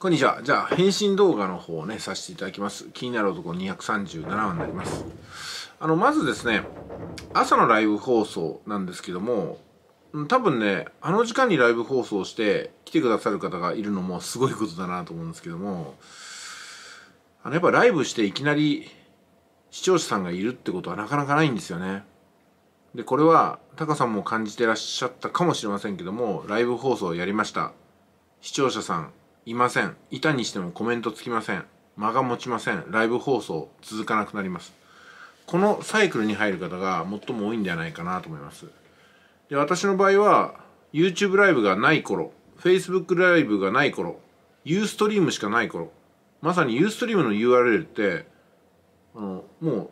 こんにちは。じゃあ、返信動画の方をね、させていただきます。気になる男237話になります。あの、まずですね、朝のライブ放送なんですけども、多分ね、あの時間にライブ放送して来てくださる方がいるのもすごいことだなと思うんですけども、あの、やっぱライブしていきなり視聴者さんがいるってことはなかなかないんですよね。で、これは、タカさんも感じてらっしゃったかもしれませんけども、ライブ放送をやりました。視聴者さんいませんいたにしてもコメントつきません間が持ちませんライブ放送続かなくなりますこのサイクルに入る方が最も多いんじゃないかなと思いますで私の場合は YouTube ライブがない頃 Facebook ライブがない頃 Ustream しかない頃まさに Ustream の URL ってあのも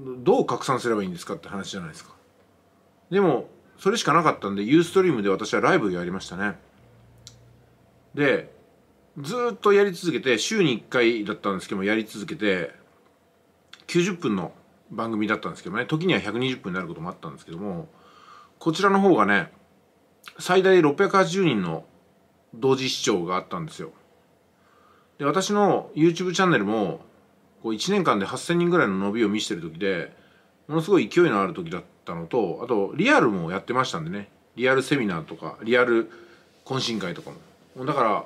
うどう拡散すればいいんですかって話じゃないですかでもそれしかなかったんで Ustream で私はライブやりましたねでずっとやり続けて週に1回だったんですけどもやり続けて90分の番組だったんですけどね時には120分になることもあったんですけどもこちらの方がね最大680人の同時視聴があったんですよで私の YouTube チャンネルもこう1年間で8000人ぐらいの伸びを見せてる時でものすごい勢いのある時だったのとあとリアルもやってましたんでねリアルセミナーとかリアル懇親会とかもだから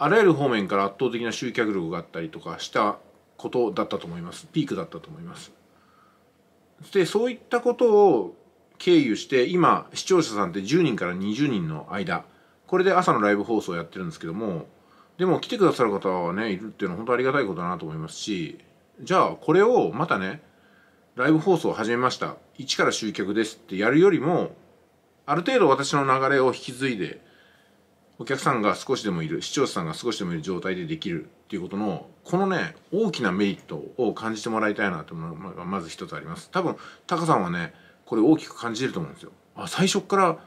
あらゆる方面から圧倒的な集客力があったりとかしたことだったと思いますピークだったと思いますでそういったことを経由して今視聴者さんって10人から20人の間これで朝のライブ放送をやってるんですけどもでも来てくださる方はねいるっていうのは本当ありがたいことだなと思いますしじゃあこれをまたねライブ放送を始めました一から集客ですってやるよりもある程度私の流れを引き継いでお客さんが少しでもいる視聴者さんが少しでもいる状態でできるっていうことのこのね大きなメリットを感じてもらいたいなと思うのがまず一つあります多分タカさんはねこれ大きく感じてると思うんですよあ最初から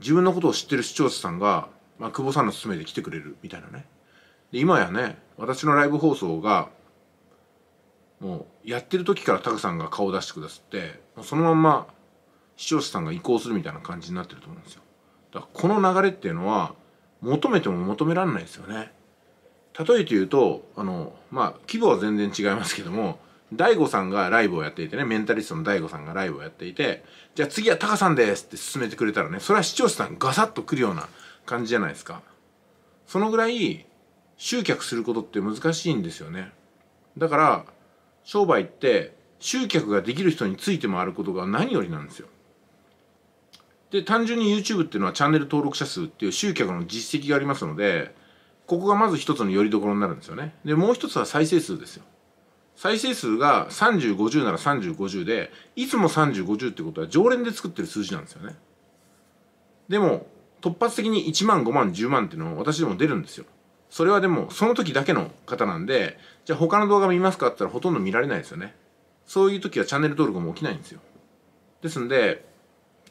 自分のことを知ってる視聴者さんが、まあ、久保さんの勧めで来てくれるみたいなねで今やね私のライブ放送がもうやってる時からタカさんが顔を出してくださってもうそのまんま視聴者さんが移行するみたいな感じになってると思うんですよだからこの流れっていうのは求めても求められないですよね。例えて言うとあのまあ規模は全然違いますけども DAIGO さんがライブをやっていてねメンタリストの DAIGO さんがライブをやっていてじゃあ次はタカさんですって進めてくれたらねそれは視聴者さんガサッとくるような感じじゃないですかそのぐらい集客することって難しいんですよねだから商売って集客ができる人について回ることが何よりなんですよで単純に YouTube っていうのはチャンネル登録者数っていう集客の実績がありますのでここがまず一つのよりどころになるんですよねでもう一つは再生数ですよ再生数が3050なら3050でいつも3050ってことは常連で作ってる数字なんですよねでも突発的に1万5万10万っていうのを私でも出るんですよそれはでもその時だけの方なんでじゃあ他の動画見ますかって言ったらほとんど見られないですよねそういう時はチャンネル登録も起きないんですよですんで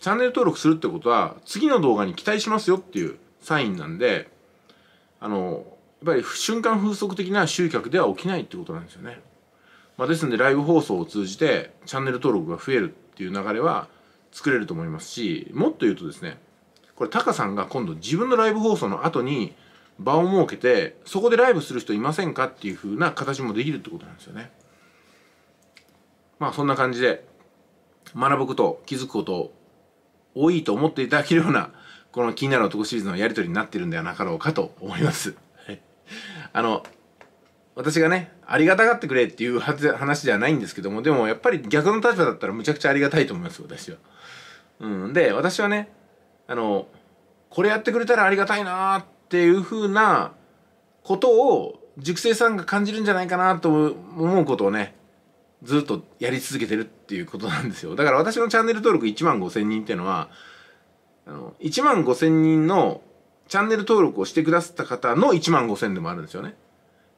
チャンネル登録するってことは、次の動画に期待しますよっていうサインなんで、あの、やっぱり瞬間風速的な集客では起きないってことなんですよね。まあ、ですので、ライブ放送を通じて、チャンネル登録が増えるっていう流れは作れると思いますし、もっと言うとですね、これ、タカさんが今度自分のライブ放送の後に場を設けて、そこでライブする人いませんかっていう風な形もできるってことなんですよね。まあ、そんな感じで、学ぶこと、気づくこと、多いと思っていただけるようなこの気になる男シリーズのやり取りになってるんではなかろうかと思いますあの私がねありがたがってくれっていう話ではないんですけどもでもやっぱり逆の立場だったらむちゃくちゃありがたいと思います私は。うん、で私はねあのこれやってくれたらありがたいなっていうふうなことを塾生さんが感じるんじゃないかなと思うことをねずっとやり続けてるっていうことなんですよだから私のチャンネル登録1万5000人っていうのはあの1万5000人のチャンネル登録をしてくださった方の1万5000でもあるんですよね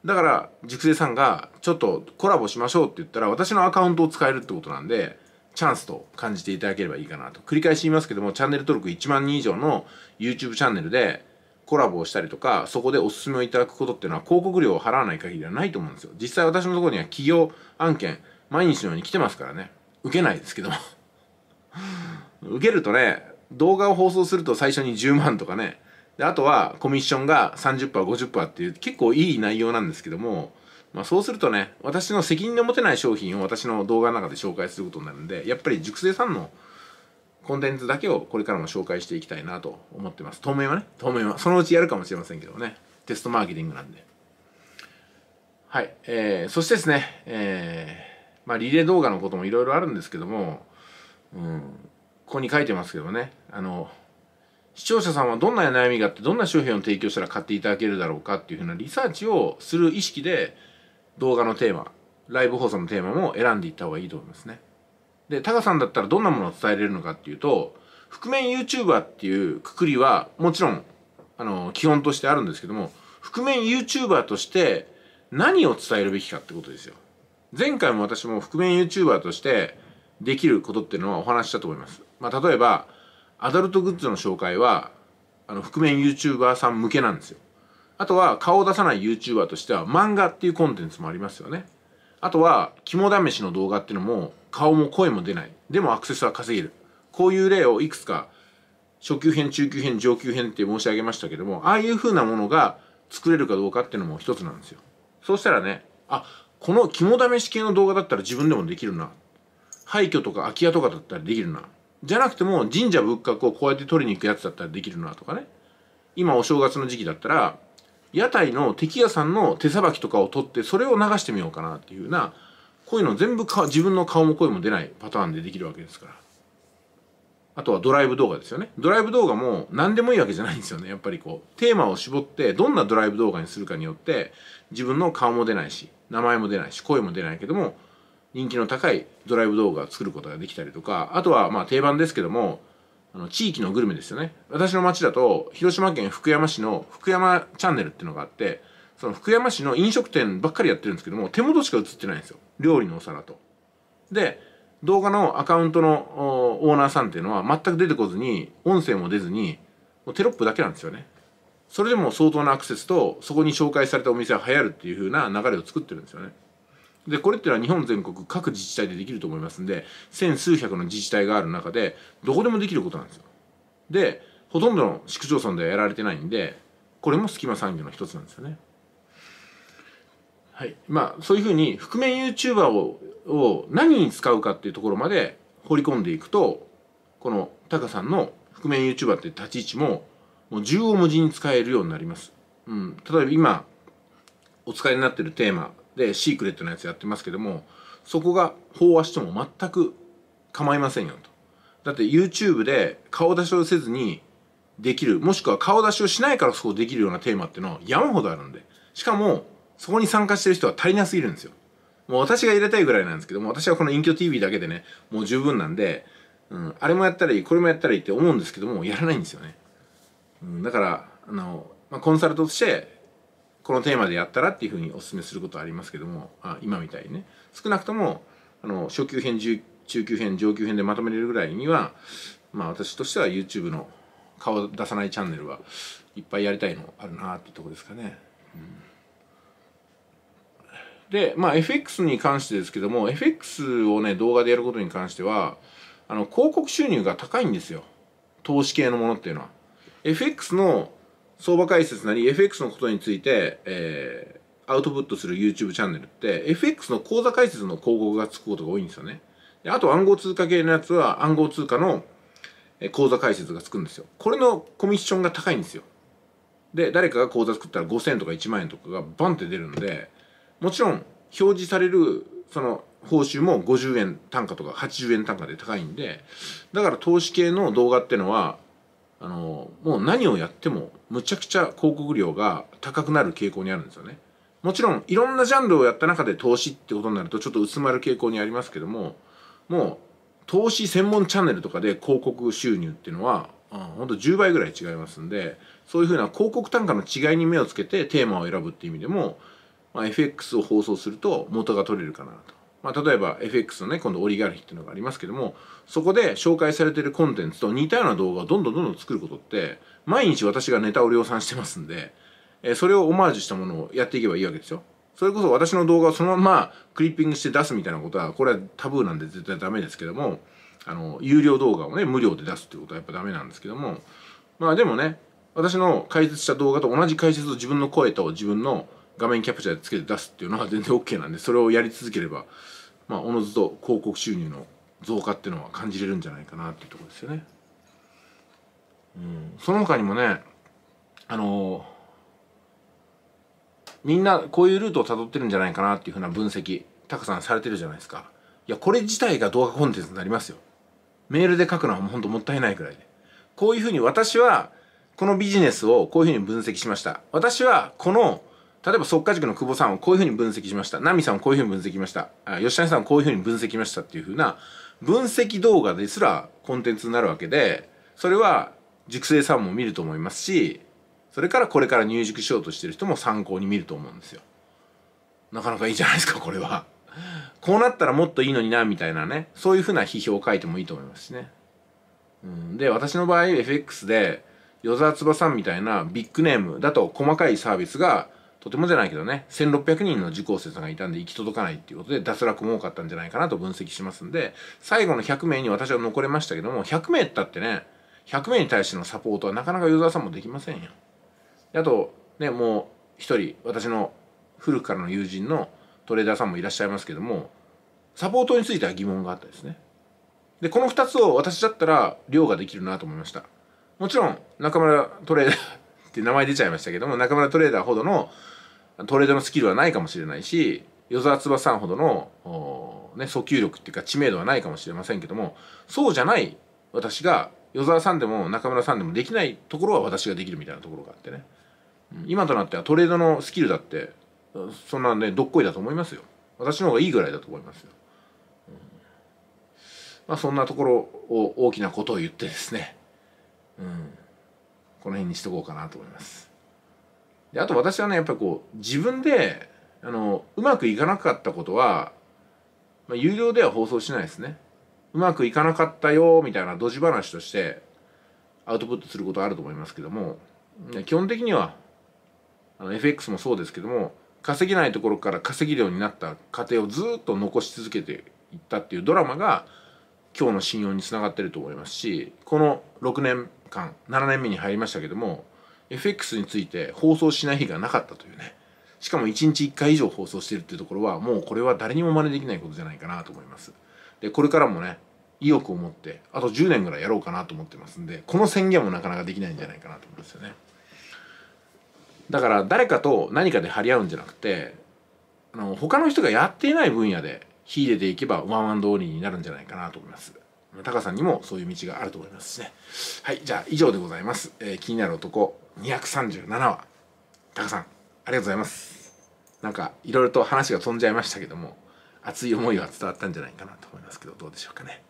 だから熟成さんがちょっとコラボしましょうって言ったら私のアカウントを使えるってことなんでチャンスと感じていただければいいかなと繰り返し言いますけどもチャンネル登録1万人以上の YouTube チャンネルでコラボをしたりとかそこでおすすめをいただくことっていうのは広告料を払わない限りはないと思うんですよ実際私のところには企業案件毎日のように来てますからね受けないですけども 受けるとね動画を放送すると最初に10万とかねであとはコミッションが 30%50% っていう結構いい内容なんですけども、まあ、そうするとね私の責任の持てない商品を私の動画の中で紹介することになるんでやっぱり熟成さんのコンテンツだけをこれからも紹介していきたいなと思ってます当面はね当面はそのうちやるかもしれませんけどねテストマーケティングなんではい、えー、そしてですね、えーまあ、リレー動画のこともいろいろあるんですけども、うん、ここに書いてますけどねあの視聴者さんはどんな悩みがあってどんな商品を提供したら買っていただけるだろうかっていうふうなリサーチをする意識で動画のテーマライブ放送のテーマも選んでいった方がいいと思いますね。でタカさんだったらどんなものを伝えれるのかっていうと覆面 YouTuber っていうくくりはもちろんあの基本としてあるんですけども覆面 YouTuber として何を伝えるべきかってことですよ。前回も私も覆面 YouTuber としてできることっていうのはお話したと思います。まあ、例えば、アダルトグッズの紹介は、あの、覆面 YouTuber さん向けなんですよ。あとは、顔を出さない YouTuber としては、漫画っていうコンテンツもありますよね。あとは、肝試しの動画っていうのも、顔も声も出ない。でもアクセスは稼げる。こういう例をいくつか、初級編、中級編、上級編って申し上げましたけども、ああいう風なものが作れるかどうかっていうのも一つなんですよ。そうしたらね、あ、この肝試し系の動画だったら自分でもできるな。廃墟とか空き家とかだったらできるな。じゃなくても神社仏閣をこうやって取りに行くやつだったらできるなとかね。今お正月の時期だったら、屋台の敵屋さんの手さばきとかを取ってそれを流してみようかなっていうような、こういうの全部か自分の顔も声も出ないパターンでできるわけですから。あとはドライブ動画ですよねドライブ動画も何でもいいわけじゃないんですよねやっぱりこうテーマを絞ってどんなドライブ動画にするかによって自分の顔も出ないし名前も出ないし声も出ないけども人気の高いドライブ動画を作ることができたりとかあとはまあ定番ですけどもあの地域のグルメですよね私の街だと広島県福山市の福山チャンネルっていうのがあってその福山市の飲食店ばっかりやってるんですけども手元しか映ってないんですよ料理のお皿と。で動画のアカウントのオーナーさんっていうのは全く出てこずに音声も出ずにもうテロップだけなんですよねそれでも相当なアクセスとそこに紹介されたお店は流行るっていう風な流れを作ってるんですよねでこれっていうのは日本全国各自治体でできると思いますんで千数百の自治体がある中でどこでもできることなんですよでほとんどの市区町村ではやられてないんでこれも隙間産業の一つなんですよねはい。まあ、そういうふうに、覆面 YouTuber を、を何に使うかっていうところまで掘り込んでいくと、このタカさんの覆面 YouTuber って立ち位置も、もう縦横文字に使えるようになります。うん。例えば今、お使いになってるテーマで、シークレットのやつやってますけども、そこが飽和しても全く構いませんよと。だって YouTube で顔出しをせずにできる、もしくは顔出しをしないからそこできるようなテーマっていうのは山ほどあるんで。しかも、そこに参加してる人は足りなすぎるんですよもう私が入れたいぐらいなんですけども私はこの隠居 TV だけでねもう十分なんで、うん、あれもやったらいいこれもやったらいいって思うんですけどもやらないんですよね、うん、だからあの、まあ、コンサルトとしてこのテーマでやったらっていうふうにお勧めすることはありますけどもあ今みたいにね少なくともあの初級編中級編上級編でまとめれるぐらいにはまあ私としては YouTube の顔出さないチャンネルはいっぱいやりたいのあるなっていうとこですかね。うんで、まあ、FX に関してですけども、FX をね、動画でやることに関しては、あの、広告収入が高いんですよ。投資系のものっていうのは。FX の相場解説なり、FX のことについて、えー、アウトプットする YouTube チャンネルって、FX の口座解説の広告がつくことが多いんですよね。であと暗号通貨系のやつは、暗号通貨の口座解説がつくんですよ。これのコミッションが高いんですよ。で、誰かが口座作ったら5000とか1万円とかがバンって出るので、もちろん表示されるその報酬も50円単価とか80円単価で高いんでだから投資系の動画ってのはあのもう何をやってもむちゃくちゃ広告料が高くなる傾向にあるんですよね。もちろんいろんなジャンルをやった中で投資ってことになるとちょっと薄まる傾向にありますけどももう投資専門チャンネルとかで広告収入っていうのは、うん、ほんと10倍ぐらい違いますんでそういうふうな広告単価の違いに目をつけてテーマを選ぶっていう意味でもまあ、FX を放送すると元が取れるかなと。まあ、例えば FX のね、今度オリガルヒっていうのがありますけども、そこで紹介されてるコンテンツと似たような動画をどんどんどんどん作ることって、毎日私がネタを量産してますんで、えそれをオマージュしたものをやっていけばいいわけですよ。それこそ私の動画をそのままクリッピングして出すみたいなことは、これはタブーなんで絶対ダメですけども、あの、有料動画をね、無料で出すっていうことはやっぱダメなんですけども、まあでもね、私の解説した動画と同じ解説を自分の声と自分の画面キャプチャーつけて出すっていうのは全然 OK なんでそれをやり続ければまあおのずと広告収入の増加っていうのは感じれるんじゃないかなっていうところですよね。うん、その他にもねあのみんなこういうルートをたどってるんじゃないかなっていうふうな分析たくさんされてるじゃないですかいやこれ自体が動画コンテンツになりますよメールで書くのはほんともったいないくらいでこういうふうに私はこのビジネスをこういうふうに分析しました私はこの例えば即価塾の久保さんをこういうふうに分析しました奈美さんをこういうふうに分析しました吉谷さんをこういうふうに分析しましたっていうふうな分析動画ですらコンテンツになるわけでそれは熟成さんも見ると思いますしそれからこれから入塾しようとしてる人も参考に見ると思うんですよなかなかいいじゃないですかこれはこうなったらもっといいのになみたいなねそういうふうな批評を書いてもいいと思いますしね、うん、で私の場合 FX で与沢翼さんみたいなビッグネームだと細かいサービスがとてもじゃないけどね1600人の受講生さんがいたんで行き届かないっていうことで脱落も多かったんじゃないかなと分析しますんで最後の100名に私は残れましたけども100名ったってね100名に対してのサポートはなかなかユーザーさんもできませんよ。あとねもう一人私の古くからの友人のトレーダーさんもいらっしゃいますけどもサポートについては疑問があったですね。でこの2つを私だったら量ができるなと思いました。もちろん中村トレーダーって名前出ちゃいましたけども中村トレーダーほどのトレードのスキルはないかもしれないし与沢翼さんほどの、ね、訴求力っていうか知名度はないかもしれませんけどもそうじゃない私が与沢さんでも中村さんでもできないところは私ができるみたいなところがあってね今となってはトレードのスキルだってそんなねどっこいだと思いますよ私の方がいいぐらいだと思いますよ、うん、まあそんなところを大きなことを言ってですね、うん、この辺にしとこうかなと思いますであと私はねやっぱりこう自分であのうまくいかなかったことは、まあ、有料では放送しないですねうまくいかなかったよみたいなドジ話としてアウトプットすることあると思いますけども基本的にはあの FX もそうですけども稼げないところから稼ぎうになった過程をずっと残し続けていったっていうドラマが今日の信用につながってると思いますしこの6年間7年目に入りましたけども FX について放送しない日がなかったというねしかも1日1回以上放送してるっていうところはもうこれは誰にも真似できないことじゃないかなと思いますでこれからもね意欲を持ってあと10年ぐらいやろうかなと思ってますんでこの宣言もなかなかできないんじゃないかなと思うんですよねだから誰かと何かで張り合うんじゃなくてあの他の人がやっていない分野で秀でていけばワンワン通りになるんじゃないかなと思います高さんにもそういう道があると思いますしねはいじゃあ以上でございます、えー、気になる男237話高さんありがとうございますなんかいろいろと話が飛んじゃいましたけども熱い思いが伝わったんじゃないかなと思いますけどどうでしょうかね